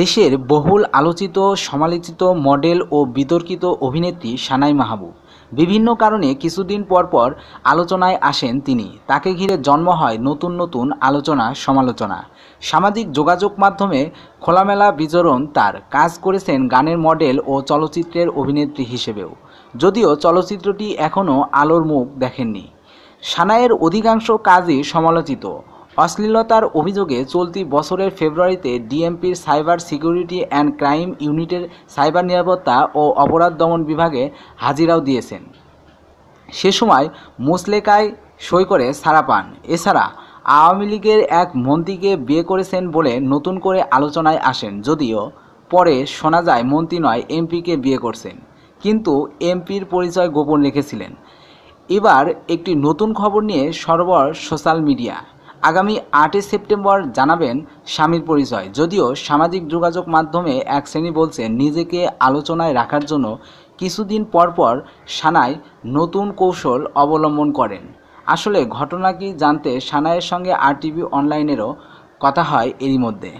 দেশের বহুল আলোচিত সমালোচিত মডেল ও বিতর্কিত অভিনেত্রী সানাই মাহবুব বিভিন্ন কারণে কিছুদিন পর পর আলোচনায় আসেন তিনি তাকে ঘিরে জন্ম হয় নতুন নতুন আলোচনা সমালোচনা সামাজিক যোগাযোগ মাধ্যমে খোলামেলা বিচরণ তার কাজ করেছেন গানের মডেল ও চলচ্চিত্রের অভিনেত্রী হিসেবেও যদিও চলচ্চিত্রটি এখনও আলোর মুখ দেখেননি সানায়ের অধিকাংশ কাজই সমালোচিত অশ্লীলতার অভিযোগে চলতি বছরের ফেব্রুয়ারিতে ডিএমপির সাইবার সিকিউরিটি অ্যান্ড ক্রাইম ইউনিটের সাইবার নিরাপত্তা ও অপরাধ দমন বিভাগে হাজিরাও দিয়েছেন সে সময় মুসলেকায় সই করে সারা পান এছাড়া আওয়ামী লীগের এক মন্ত্রীকে বিয়ে করেছেন বলে নতুন করে আলোচনায় আসেন যদিও পরে শোনা যায় মন্ত্রী নয় এমপিকে বিয়ে করছেন কিন্তু এমপির পরিচয় গোপন রেখেছিলেন এবার একটি নতুন খবর নিয়ে সরবর সোশ্যাল মিডিয়া আগামী আটই সেপ্টেম্বর জানাবেন স্বামীর পরিচয় যদিও সামাজিক যোগাযোগ মাধ্যমে এক শ্রেণী বলছে নিজেকে আলোচনায় রাখার জন্য কিছুদিন পরপর সানাই নতুন কৌশল অবলম্বন করেন আসলে ঘটনা কি জানতে সানাইয়ের সঙ্গে আর টিভি অনলাইনেরও কথা হয় এরই মধ্যে